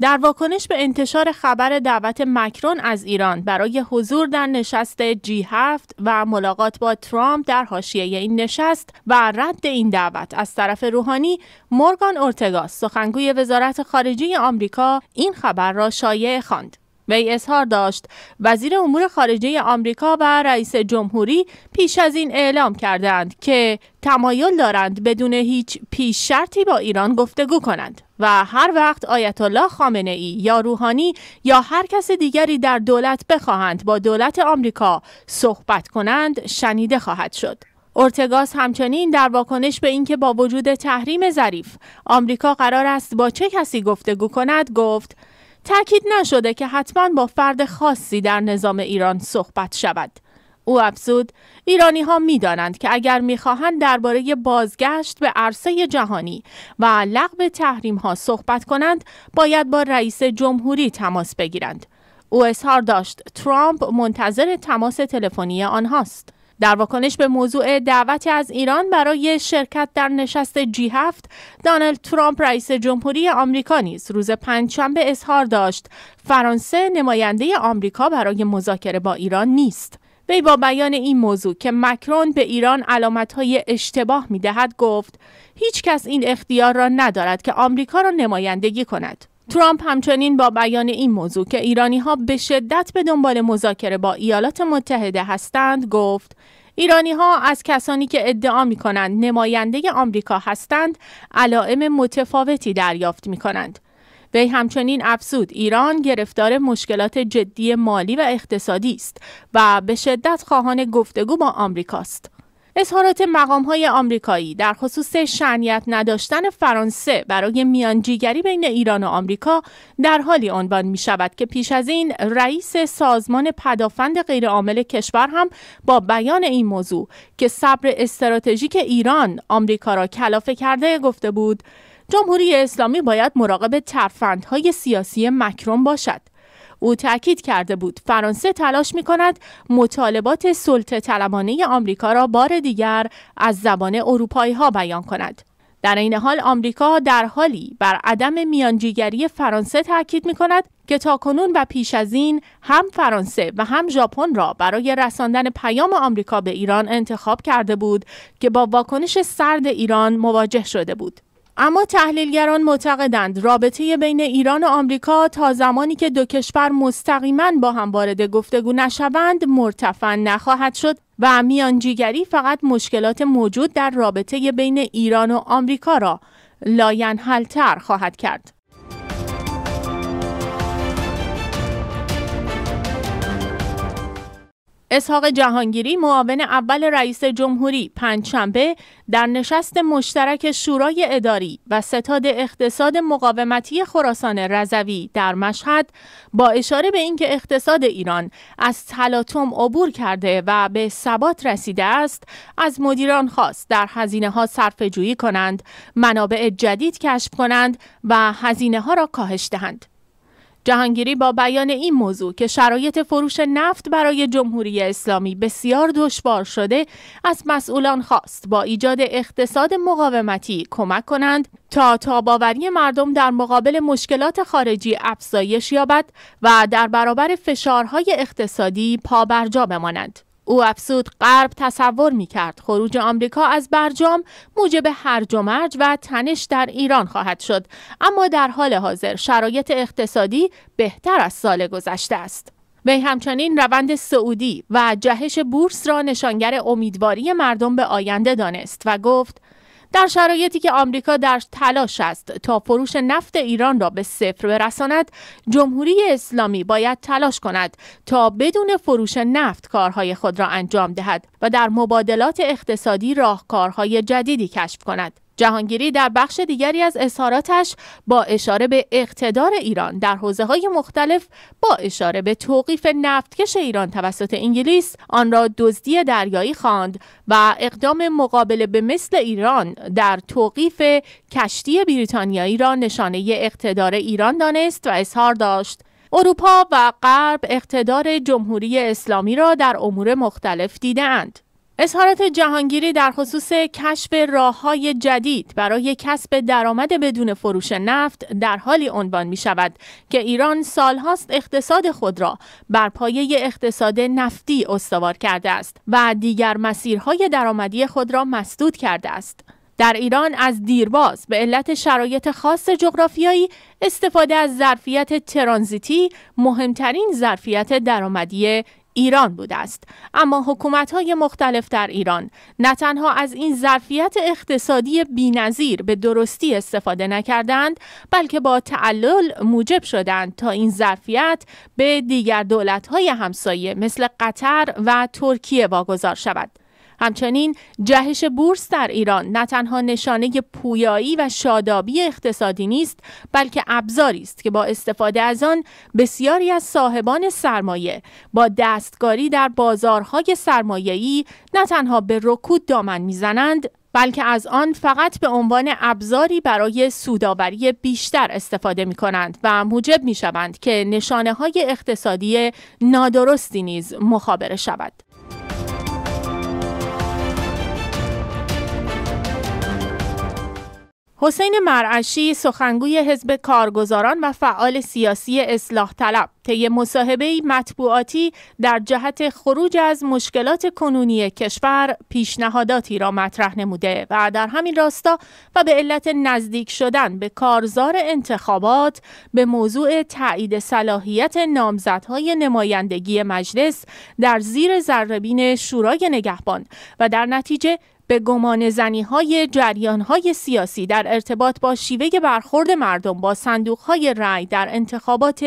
در واکنش به انتشار خبر دعوت مکرون از ایران برای حضور در نشست G7 و ملاقات با ترامپ در حاشیه این نشست و رد این دعوت از طرف روحانی مورگان اورتگاس سخنگوی وزارت خارجه آمریکا این خبر را شایع خواند وی اظهار داشت وزیر امور خارجه آمریکا و رئیس جمهوری پیش از این اعلام کردند که تمایل دارند بدون هیچ پیش شرطی با ایران گفتگو کنند و هر وقت آیت الله خامنه ای یا روحانی یا هر کس دیگری در دولت بخواهند با دولت آمریکا صحبت کنند شنیده خواهد شد. اورتگاس همچنین در واکنش به اینکه با وجود تحریم ظریف آمریکا قرار است با چه کسی گفتگو کند گفت تاکید نشده که حتما با فرد خاصی در نظام ایران صحبت شود او افزود ایرانی ها می دانند که اگر میخواهند درباره بازگشت به عرصه جهانی و لغو تحریم ها صحبت کنند باید با رئیس جمهوری تماس بگیرند. او اظهار داشت ترامپ منتظر تماس تلفنی آنهاست. در واکنش به موضوع دعوت از ایران برای شرکت در نشست جی هفت دانلد ترامپ رئیس جمهوری آمریکا نیز روز پنجشنبه اظهار داشت فرانسه نماینده آمریکا برای مذاکره با ایران نیست وی با بیان این موضوع که مکرون به ایران علامتهای اشتباه می دهد گفت هیچ کس این اختیار را ندارد که آمریکا را نمایندگی کند. ترامپ همچنین با بیان این موضوع که ایرانی ها به شدت به دنبال مذاکره با ایالات متحده هستند گفت ایرانی ها از کسانی که ادعا می کنند نماینده آمریکا هستند علائم متفاوتی دریافت می کنند. وی همچنین افزود ایران گرفتار مشکلات جدی مالی و اقتصادی است و به شدت خواهان گفتگو با آمریکاست. اظهارات مقام های آمریکایی در خصوص شنیت نداشتن فرانسه برای میانجیگری بین ایران و آمریکا در حالی عنوان می شود که پیش از این رئیس سازمان پدافند غیرعامل کشور هم با بیان این موضوع که صبر استراتژیک ایران آمریکا را کلافه کرده گفته بود جمهوری اسلامی باید مراقب ترفندهای سیاسی مکرون باشد. او تاکید کرده بود فرانسه تلاش می کند مطالبات سلطه طلبانه آمریکا را بار دیگر از زبان اروپایی ها بیان کند. در این حال آمریکا در حالی بر عدم میانجیگری فرانسه تاکید می کند که تاکنون و پیش از این هم فرانسه و هم ژاپن را برای رساندن پیام آمریکا به ایران انتخاب کرده بود که با واکنش سرد ایران مواجه شده بود. اما تحلیلگران معتقدند رابطه بین ایران و آمریکا تا زمانی که دو کشور مستقیما با هم وارد گفتگو نشوند مرتفع نخواهد شد و میانجیگری فقط مشکلات موجود در رابطه بین ایران و آمریکا را لاینحلتر خواهد کرد. اسحاق جهانگیری معاون اول رئیس جمهوری پنجشنبه در نشست مشترک شورای اداری و ستاد اقتصاد مقاومتی خراسان رضوی در مشهد با اشاره به اینکه اقتصاد ایران از تلاطم عبور کرده و به ثبات رسیده است از مدیران خواست در هزینه ها صرفه جویی کنند منابع جدید کشف کنند و هزینه ها را کاهش دهند جهانگیری با بیان این موضوع که شرایط فروش نفت برای جمهوری اسلامی بسیار دشوار شده از مسئولان خواست با ایجاد اقتصاد مقاومتی کمک کنند تا تاباوری مردم در مقابل مشکلات خارجی افزایش یابد و در برابر فشارهای اقتصادی پابرجا بمانند. او افسود غرب تصور می کرد خروج آمریکا از برجام موجب هرج و مرج و تنش در ایران خواهد شد اما در حال حاضر شرایط اقتصادی بهتر از سال گذشته است وی همچنین روند سعودی و جهش بورس را نشانگر امیدواری مردم به آینده دانست و گفت در شرایطی که آمریکا در تلاش است تا فروش نفت ایران را به صفر برساند جمهوری اسلامی باید تلاش کند تا بدون فروش نفت کارهای خود را انجام دهد و در مبادلات اقتصادی راهکارهای جدیدی کشف کند جهانگیری در بخش دیگری از اظهاراتش با اشاره به اقتدار ایران در حوزه های مختلف با اشاره به توقیف نفتکش ایران توسط انگلیس آن را دزدی دریایی خواند و اقدام مقابله به مثل ایران در توقیف کشتی بریتانیایی را نشانه اقتدار ایران دانست و اظهار داشت اروپا و غرب اقتدار جمهوری اسلامی را در امور مختلف دیدند. اظهارات جهانگیری در خصوص کشف راه های جدید برای کسب درآمد بدون فروش نفت در حالی عنوان می شود که ایران سالهاست اقتصاد خود را بر پایه اقتصاد نفتی استوار کرده است و دیگر مسیرهای درآمدی خود را مسدود کرده است. در ایران از دیرباز به علت شرایط خاص جغرافیایی استفاده از ظرفیت ترانزیتی مهمترین ظرفیت درآمدی ایران بوده است اما حکومت های مختلف در ایران نه تنها از این ظرفیت اقتصادی بینظیر به درستی استفاده نکردند بلکه با تعلل موجب شدند تا این ظرفیت به دیگر دولت های همسایه مثل قطر و ترکیه واگذار شود همچنین جهش بورس در ایران نه تنها نشانه پویایی و شادابی اقتصادی نیست بلکه ابزاری است که با استفاده از آن بسیاری از صاحبان سرمایه با دستگاری در بازارهای سرمایه‌ای نه تنها به رکود دامن میزنند بلکه از آن فقط به عنوان ابزاری برای سوداوری بیشتر استفاده می کنند و موجب می شوند که نشانه های اقتصادی نادرستی نیز مخابره شود. حسین مرعشی سخنگوی حزب کارگزاران و فعال سیاسی اصلاح طلب طی مصاحبه مطبوعاتی در جهت خروج از مشکلات کنونی کشور پیشنهاداتی را مطرح نموده و در همین راستا و به علت نزدیک شدن به کارزار انتخابات به موضوع تایید صلاحیت نامزدهای نمایندگی مجلس در زیر ذربین شورای نگهبان و در نتیجه به گمان زنی های جریان های سیاسی در ارتباط با شیوه برخورد مردم با صندوق های رأی در انتخابات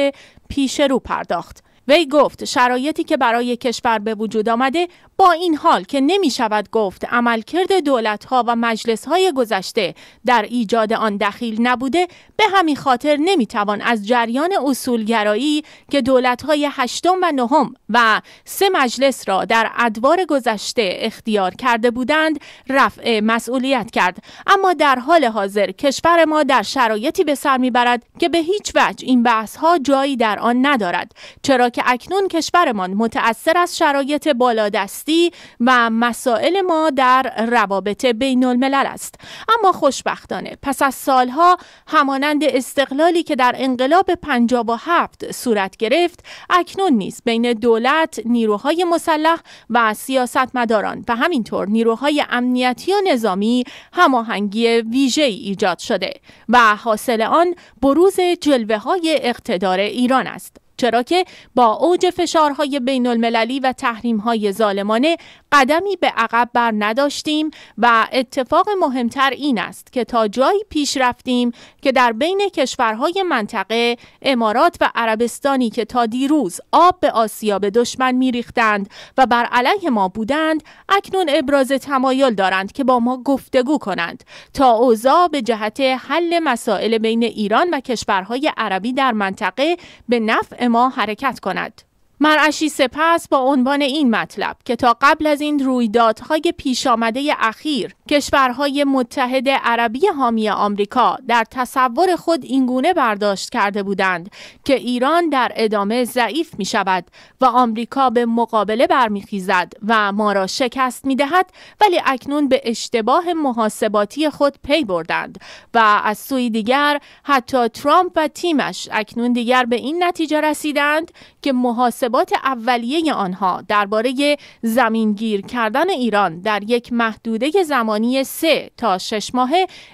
رو پرداخت. وی گفت شرایطی که برای کشور به وجود آمده با این حال که نمی شود گفت عملکرد دولت ها و مجلس های گذشته در ایجاد آن دخیل نبوده به همین خاطر نمی توان از جریان اصولگرایی که دولت های هشتم و نهم و سه مجلس را در ادوار گذشته اختیار کرده بودند رفع مسئولیت کرد اما در حال حاضر کشور ما در شرایطی به سر میبرد که به هیچ وجه این بحث ها جایی در آن ندارد چرا که اکنون کشورمان متأثر از شرایط بالادستی و مسائل ما در روابط بین الملل است اما خوشبختانه پس از سالها همانند استقلالی که در انقلاب 57 صورت گرفت اکنون نیز بین دولت نیروهای مسلح و سیاستمداران و همینطور نیروهای امنیتی و نظامی هماهنگی ویژه ایجاد شده و حاصل آن بروز جلوه های اقتدار ایران است چرا که با اوج فشارهای بین المللی و تحریمهای ظالمانه قدمی به عقب بر نداشتیم و اتفاق مهمتر این است که تا جایی پیش رفتیم که در بین کشورهای منطقه امارات و عربستانی که تا دیروز آب به آسیا به دشمن میریختند و بر علیه ما بودند اکنون ابراز تمایل دارند که با ما گفتگو کنند تا اوضاع به جهت حل مسائل بین ایران و کشورهای عربی در منطقه به نفع ما حرکت کند. مرعشی سپس با عنوان این مطلب که تا قبل از این رویدادهای پیش آمده اخیر کشورهای متحد عربی حامی آمریکا در تصور خود اینگونه برداشت کرده بودند که ایران در ادامه ضعیف می شود و آمریکا به مقابله برمیخیزد و ما را شکست می دهد ولی اکنون به اشتباه محاسباتی خود پی بردند و از سوی دیگر حتی ترامپ و تیمش اکنون دیگر به این نتیجه رسیدند که محاسب ارتباط اولیه آنها درباره زمینگیر کردن ایران در یک محدوده زمانی سه تا شش ماه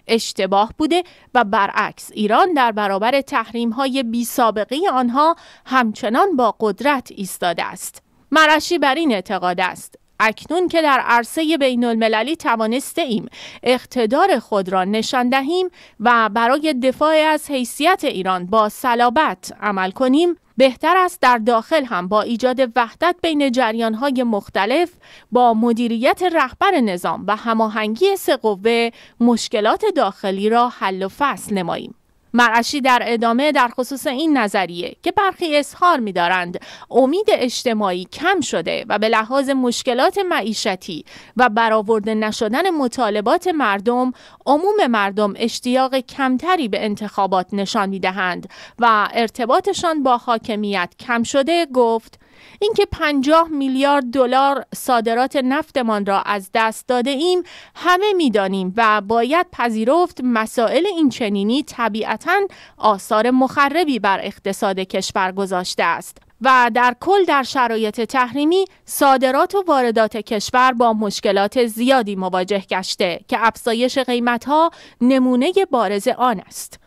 اشتباه بوده و برعکس ایران در برابر تحریم های بی سابقه آنها همچنان با قدرت ایستاده است. مرشی بر این اعتقاد است اکنون که در عرصه بین المللی توانسته ایم اقتدار خود را نشان دهیم و برای دفاع از حیثیت ایران با صلابت عمل کنیم بهتر است در داخل هم با ایجاد وحدت بین جریانهای مختلف با مدیریت رهبر نظام و هماهنگی سه قوه مشکلات داخلی را حل و فصل نماییم مرعشی در ادامه در خصوص این نظریه که برخی اظهار می‌دارند امید اجتماعی کم شده و به لحاظ مشکلات معیشتی و برآورده نشدن مطالبات مردم عموم مردم اشتیاق کمتری به انتخابات نشان می‌دهند و ارتباطشان با حاکمیت کم شده گفت اینکه 50 میلیارد دلار صادرات نفتمان را از دست داده ایم همه میدانیم و باید پذیرفت مسائل این چنینی طبیعتا آثار مخربی بر اقتصاد کشور گذاشته است و در کل در شرایط تحریمی صادرات و واردات کشور با مشکلات زیادی مواجه گشته که افزایش قیمتها نمونه بارز آن است.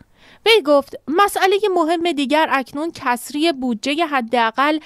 وی گفت مسئله مهم دیگر اکنون کسری بودجه حداقل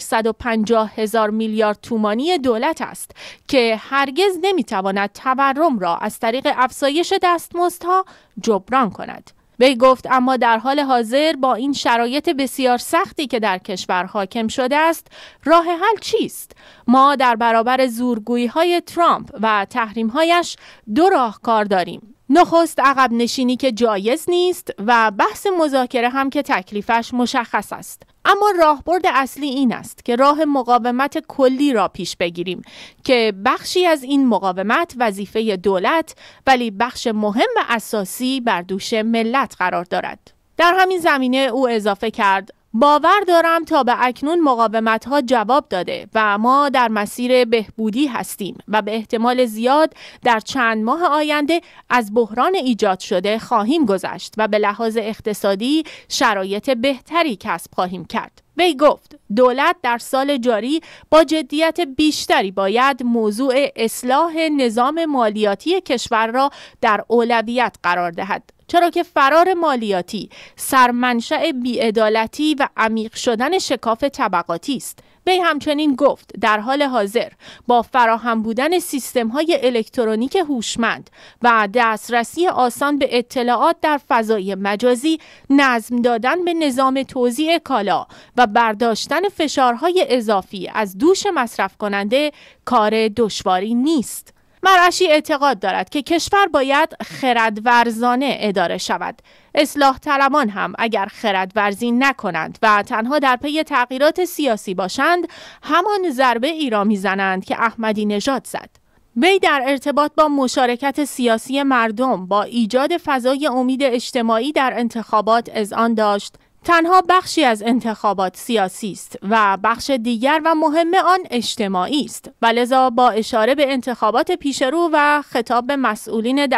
150 هزار میلیارد تومانی دولت است که هرگز نمیتواند تورم را از طریق افزایش دستمزدها جبران کند. وی گفت اما در حال حاضر با این شرایط بسیار سختی که در کشور حاکم شده است راه حل چیست ما در برابر زورگویی های ترامپ و تحریم هایش دو راهکار داریم نخست عقب نشینی که جایز نیست و بحث مذاکره هم که تکلیفش مشخص است اما راهبرد اصلی این است که راه مقاومت کلی را پیش بگیریم که بخشی از این مقاومت وظیفه دولت ولی بخش مهم و اساسی بر دوش ملت قرار دارد در همین زمینه او اضافه کرد باور دارم تا به اکنون مقاومت ها جواب داده و ما در مسیر بهبودی هستیم و به احتمال زیاد در چند ماه آینده از بحران ایجاد شده خواهیم گذشت و به لحاظ اقتصادی شرایط بهتری کسب خواهیم کرد. وی گفت دولت در سال جاری با جدیت بیشتری باید موضوع اصلاح نظام مالیاتی کشور را در اولویت قرار دهد چرا که فرار مالیاتی سرمنشأ بیعدالتی و عمیق شدن شکاف طبقاتی است وی همچنین گفت در حال حاضر با فراهم بودن سیستم های الکترونیک هوشمند و دسترسی آسان به اطلاعات در فضای مجازی نظم دادن به نظام توزیع کالا و برداشتن فشارهای اضافی از دوش مصرف کننده کار دشواری نیست. مرعشی اعتقاد دارد که کشور باید خردورزانه اداره شود. اصلاح طلبان هم اگر خردورزی نکنند و تنها در پی تغییرات سیاسی باشند همان ضربه ای را میزنند که احمدی نژاد زد. وی در ارتباط با مشارکت سیاسی مردم با ایجاد فضای امید اجتماعی در انتخابات از آن داشت تنها بخشی از انتخابات سیاسی است و بخش دیگر و مهم آن اجتماعی است و لذا با اشاره به انتخابات پیشرو و خطاب به مسئولین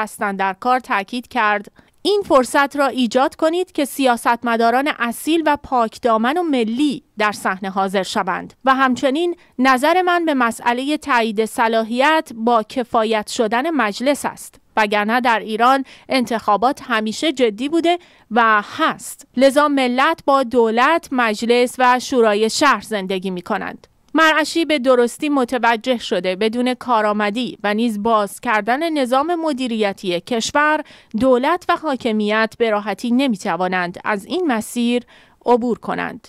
کار تاکید کرد این فرصت را ایجاد کنید که سیاستمداران اصیل و پاکدامن و ملی در صحنه حاضر شوند و همچنین نظر من به مسئله تایید صلاحیت با کفایت شدن مجلس است وگرنه در ایران انتخابات همیشه جدی بوده و هست لذا ملت با دولت مجلس و شورای شهر زندگی می کنند مرعشی به درستی متوجه شده بدون کارآمدی و نیز باز کردن نظام مدیریتی کشور دولت و حاکمیت به راحتی نمیتوانند از این مسیر عبور کنند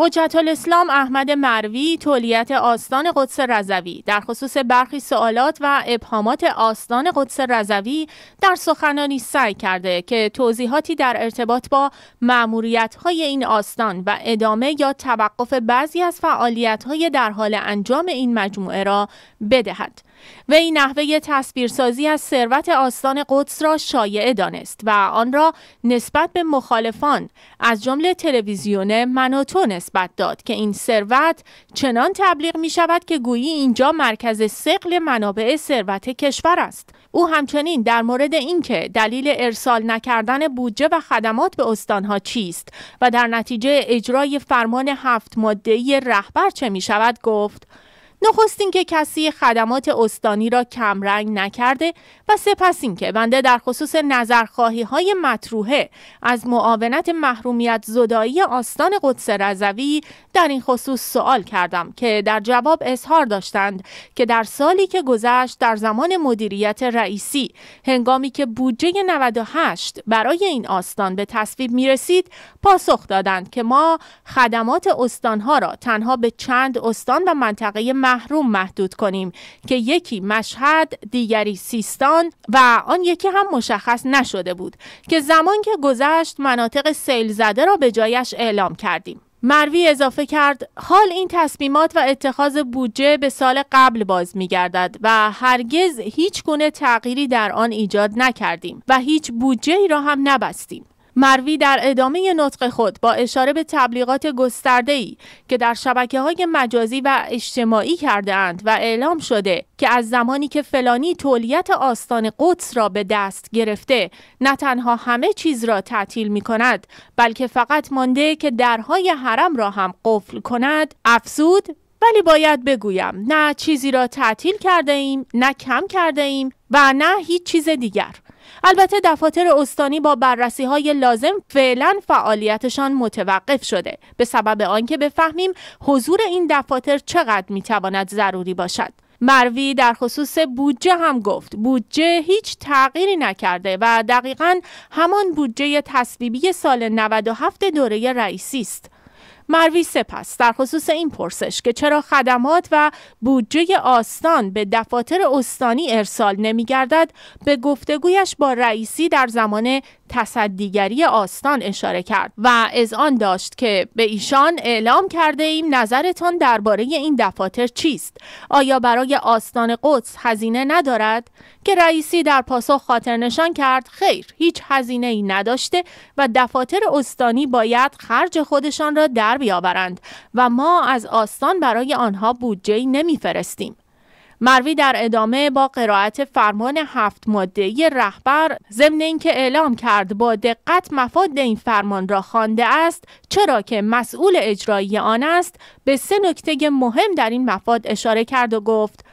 حجت الاسلام احمد مروی تولیت آستان قدس رضوی در خصوص برخی سوالات و ابهامات آستان قدس رضوی در سخنانی سعی کرده که توضیحاتی در ارتباط با معموریت های این آستان و ادامه یا توقف بعضی از فعالیت های در حال انجام این مجموعه را بدهد. وی نحوه تصویرسازی از ثروت آستان قدس را شایعه دانست و آن را نسبت به مخالفان از جمله تلویزیون مناتو نسبت داد که این ثروت چنان تبلیغ می شود که گویی اینجا مرکز سقل منابع ثروت کشور است او همچنین در مورد اینکه دلیل ارسال نکردن بودجه و خدمات به استانها چیست و در نتیجه اجرای فرمان هفت ماده‌ای رهبر چه می شود گفت نخستین که کسی خدمات استانی را کمرنگ نکرده و سپس اینکه بنده در خصوص نظرخواهی های مطروحه از معاونت محرومیت زدایی آستان قدس رضوی در این خصوص سوال کردم که در جواب اظهار داشتند که در سالی که گذشت در زمان مدیریت رئیسی هنگامی که بودجه 98 برای این آستان به تصویب می رسید پاسخ دادند که ما خدمات استانها را تنها به چند استان و منطقه محروم محدود کنیم که یکی مشهد دیگری سیستان و آن یکی هم مشخص نشده بود که زمان که گذشت مناطق سیل زده را به جایش اعلام کردیم مروی اضافه کرد حال این تصمیمات و اتخاذ بودجه به سال قبل باز می گردد و هرگز هیچ گونه تغییری در آن ایجاد نکردیم و هیچ بودجه ای را هم نبستیم مروی در ادامه نطق خود با اشاره به تبلیغات گسترده ای که در شبکه های مجازی و اجتماعی کرده اند و اعلام شده که از زمانی که فلانی تولیت آستان قدس را به دست گرفته نه تنها همه چیز را تعطیل می کند بلکه فقط مانده که درهای حرم را هم قفل کند افسود؟ ولی باید بگویم نه چیزی را تعطیل کرده ایم نه کم کرده ایم و نه هیچ چیز دیگر البته دفاتر استانی با بررسی های لازم فعلا فعالیتشان متوقف شده به سبب آنکه بفهمیم حضور این دفاتر چقدر میتواند ضروری باشد مروی در خصوص بودجه هم گفت بودجه هیچ تغییری نکرده و دقیقا همان بودجه تصویبی سال 97 دوره رئیسی است مروی سپس در خصوص این پرسش که چرا خدمات و بودجه آستان به دفاتر استانی ارسال نمیگردد به گفتگویش با رئیسی در زمان تصدیگری آستان اشاره کرد و از آن داشت که به ایشان اعلام کرده ایم نظرتان درباره این دفاتر چیست آیا برای آستان قدس هزینه ندارد که رئیسی در پاسخ خاطرنشان کرد خیر هیچ هزینه ای نداشته و دفاتر استانی باید خرج خودشان را در بیاورند و ما از آستان برای آنها بودجه نمیفرستیم مروی در ادامه با قرائت فرمان هفت ماده رهبر ضمن اینکه اعلام کرد با دقت مفاد این فرمان را خوانده است چرا که مسئول اجرایی آن است به سه نکته مهم در این مفاد اشاره کرد و گفت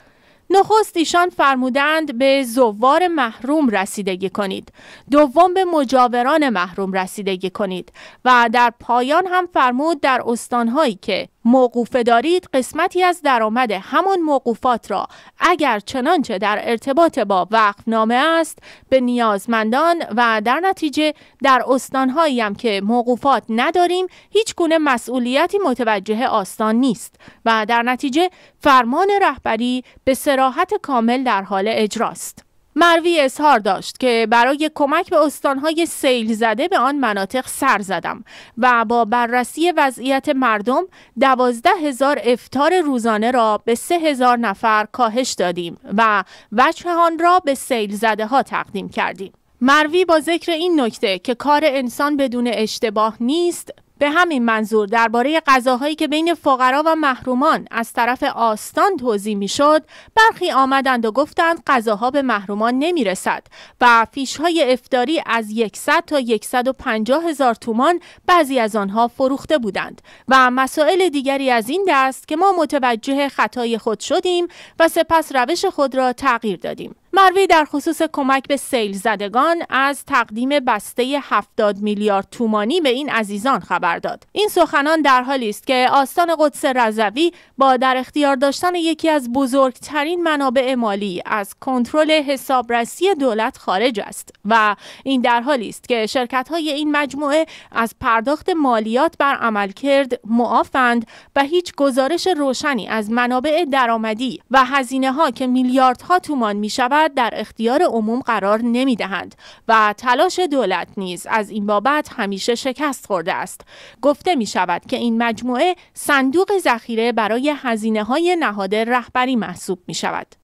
نخست ایشان فرمودند به زوار محروم رسیدگی کنید دوم به مجاوران محروم رسیدگی کنید و در پایان هم فرمود در استانهایی که موقوفه دارید قسمتی از درآمد همان موقوفات را اگر چنانچه در ارتباط با وقف نامه است به نیازمندان و در نتیجه در استانهایی هم که موقوفات نداریم هیچ گونه مسئولیتی متوجه آستان نیست و در نتیجه فرمان رهبری به سراحت کامل در حال اجراست. مروی اظهار داشت که برای کمک به استانهای سیل زده به آن مناطق سر زدم و با بررسی وضعیت مردم دوازده هزار افتار روزانه را به سه هزار نفر کاهش دادیم و وجه آن را به سیل زده ها تقدیم کردیم. مروی با ذکر این نکته که کار انسان بدون اشتباه نیست به همین منظور درباره غذاهایی که بین فقرا و محرومان از طرف آستان توضیح شد برخی آمدند و گفتند غذاها به محرومان رسد و های افتاری از 100 تا 150 هزار تومان بعضی از آنها فروخته بودند و مسائل دیگری از این دست که ما متوجه خطای خود شدیم و سپس روش خود را تغییر دادیم مروی در خصوص کمک به سیل زدگان از تقدیم بسته 70 میلیارد تومانی به این عزیزان خبر داد این سخنان در حالی است که آستان قدس رضوی با در اختیار داشتن یکی از بزرگترین منابع مالی از کنترل حسابرسی دولت خارج است و این در حالی است که شرکت های این مجموعه از پرداخت مالیات بر عملکرد معافند و هیچ گزارش روشنی از منابع درآمدی و هزینه ها که میلیاردها تومان می شود در اختیار عموم قرار نمی دهند و تلاش دولت نیز از این بابت همیشه شکست خورده است گفته می شود که این مجموعه صندوق ذخیره برای هزینه های نهاد رهبری محسوب می شود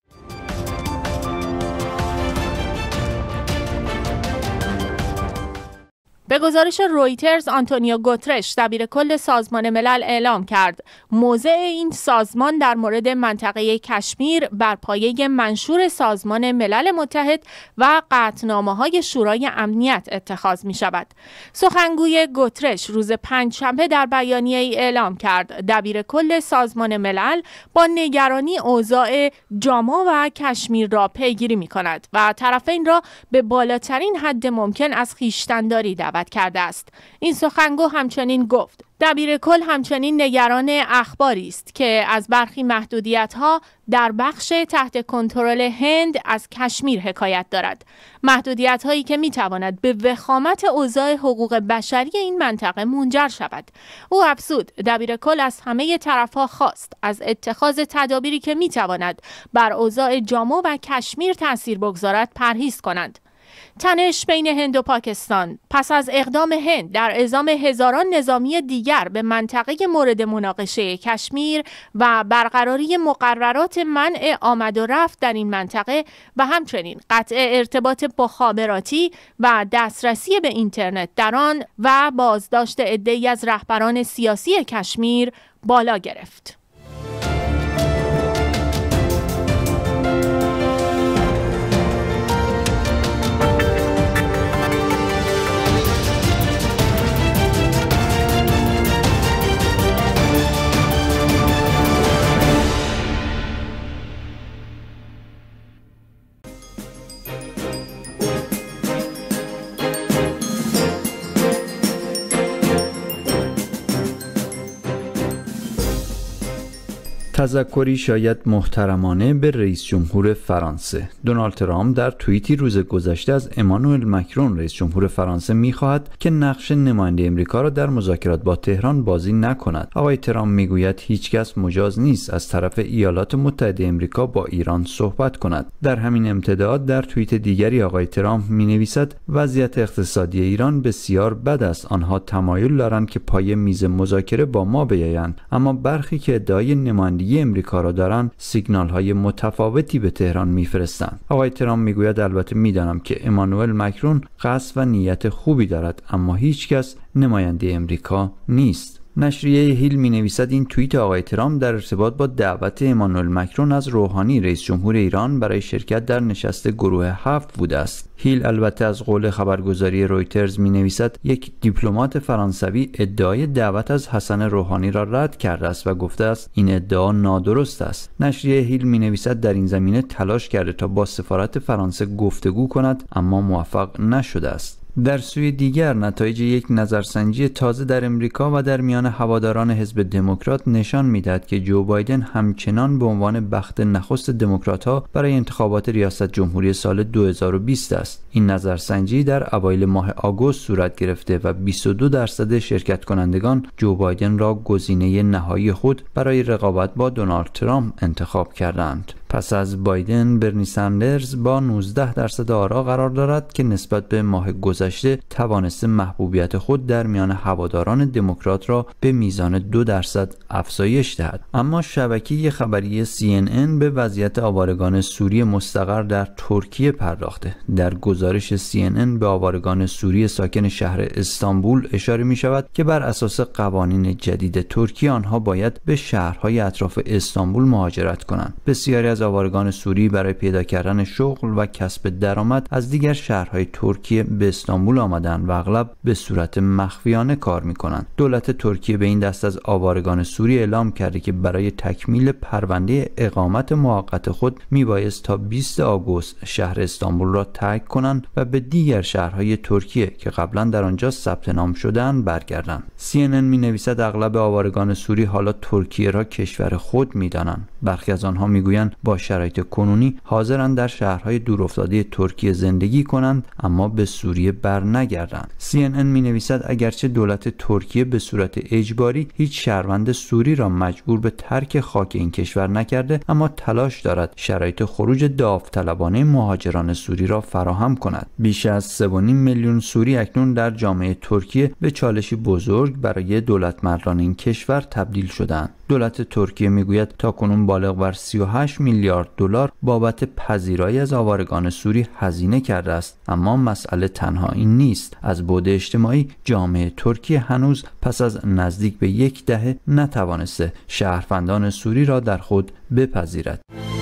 به گزارش رویترز آنتونیو گوترش دبیر کل سازمان ملل اعلام کرد موضع این سازمان در مورد منطقه کشمیر بر پایه منشور سازمان ملل متحد و قطنامه های شورای امنیت اتخاذ می شود. سخنگوی گوترش روز پنج شنبه در بیانیه ای اعلام کرد دبیر کل سازمان ملل با نگرانی اوضاع جاما و کشمیر را پیگیری می کند و طرفین را به بالاترین حد ممکن از خیشتنداری دعوت کرده است این سخنگو همچنین گفت دبیر کل همچنین نگران اخباری است که از برخی محدودیت ها در بخش تحت کنترل هند از کشمیر حکایت دارد محدودیت هایی که میتواند به وخامت اوضاع حقوق بشری این منطقه منجر شود او افزود دبیر کل از همه طرفها خواست از اتخاذ تدابیری که میتواند بر اوضاع جامو و کشمیر تاثیر بگذارد پرهیز کنند تنش بین هند و پاکستان پس از اقدام هند در اعزام هزاران نظامی دیگر به منطقه مورد مناقشه کشمیر و برقراری مقررات منع آمد و رفت در این منطقه و همچنین قطع ارتباط مخابراتی و دسترسی به اینترنت در آن و بازداشت عدهای از رهبران سیاسی کشمیر بالا گرفت. تذکری شاید محترمانه به رئیس جمهور فرانسه دونالد ترام در توییتی روز گذشته از امانوئل مکرون رئیس جمهور فرانسه میخواهد که نقش نماینده امریکا را در مذاکرات با تهران بازی نکند آقای ترامپ میگوید هیچکس مجاز نیست از طرف ایالات متحده امریکا با ایران صحبت کند در همین امتداد در توییت دیگری آقای ترامپ مینویسد وضعیت اقتصادی ایران بسیار بد است آنها تمایل دارند که پای میز مذاکره با ما بیایند اما برخی که ادعای نمایندگی امریکا را دارند سیگنال های متفاوتی به تهران میفرستند آقای ترامپ میگوید البته میدانم که امانوئل مکرون قصد و نیت خوبی دارد اما هیچکس نماینده امریکا نیست نشریه هیل می نویسد این توییت آقای ترامپ در ارتباط با دعوت امانوئل مکرون از روحانی رئیس جمهور ایران برای شرکت در نشست گروه هفت بوده است. هیل البته از قول خبرگزاری رویترز می نویسد یک دیپلمات فرانسوی ادعای دعوت از حسن روحانی را رد کرده است و گفته است این ادعا نادرست است. نشریه هیل می نویسد در این زمینه تلاش کرده تا با سفارت فرانسه گفتگو کند اما موفق نشده است. در سوی دیگر نتایج یک نظرسنجی تازه در امریکا و در میان هواداران حزب دموکرات نشان میدهد که جو بایدن همچنان به عنوان بخت نخست دموکراتها برای انتخابات ریاست جمهوری سال 2020 است این نظرسنجی در اوایل ماه آگوست صورت گرفته و 22 درصد شرکت کنندگان جو بایدن را گزینه نهایی خود برای رقابت با دونالد ترامپ انتخاب کردند پس از بایدن برنی سندرز با 19 درصد آرا قرار دارد که نسبت به ماه گذشته توانسته محبوبیت خود در میان هواداران دموکرات را به میزان 2 درصد افزایش دهد اما شبکه خبری CNN به وضعیت آوارگان سوری مستقر در ترکیه پرداخته در گزارش CNN به آوارگان سوری ساکن شهر استانبول اشاره می شود که بر اساس قوانین جدید ترکیه آنها باید به شهرهای اطراف استانبول مهاجرت کنند بسیاری از آوارگان سوری برای پیدا کردن شغل و کسب درآمد از دیگر شهرهای ترکیه به استانبول آمدند و اغلب به صورت مخفیانه کار میکنند دولت ترکیه به این دست از آوارگان سوری اعلام کرده که برای تکمیل پرونده اقامت موقت خود میبایست تا 20 آگوست شهر استانبول را ترک کنند و به دیگر شهرهای ترکیه که قبلا در آنجا ثبت نام شدن برگردند CNN می نویسد اغلب آوارگان سوری حالا ترکیه را کشور خود میدانند برخی از آنها میگویند با با شرایط کنونی حاضرند در شهرهای دورافتاده ترکیه زندگی کنند اما به سوریه برنگردند CNN می نویسد اگرچه دولت ترکیه به صورت اجباری هیچ شهروند سوری را مجبور به ترک خاک این کشور نکرده اما تلاش دارد شرایط خروج داوطلبانه مهاجران سوری را فراهم کند بیش از 3.5 میلیون سوری اکنون در جامعه ترکیه به چالشی بزرگ برای دولت مردان این کشور تبدیل شدند دولت ترکیه میگوید کنون بالغ بر 38 میلیارد دلار بابت پذیرایی از آوارگان سوری هزینه کرده است اما مسئله تنها این نیست از بعد اجتماعی جامعه ترکیه هنوز پس از نزدیک به یک دهه نتوانسته شهروندان سوری را در خود بپذیرد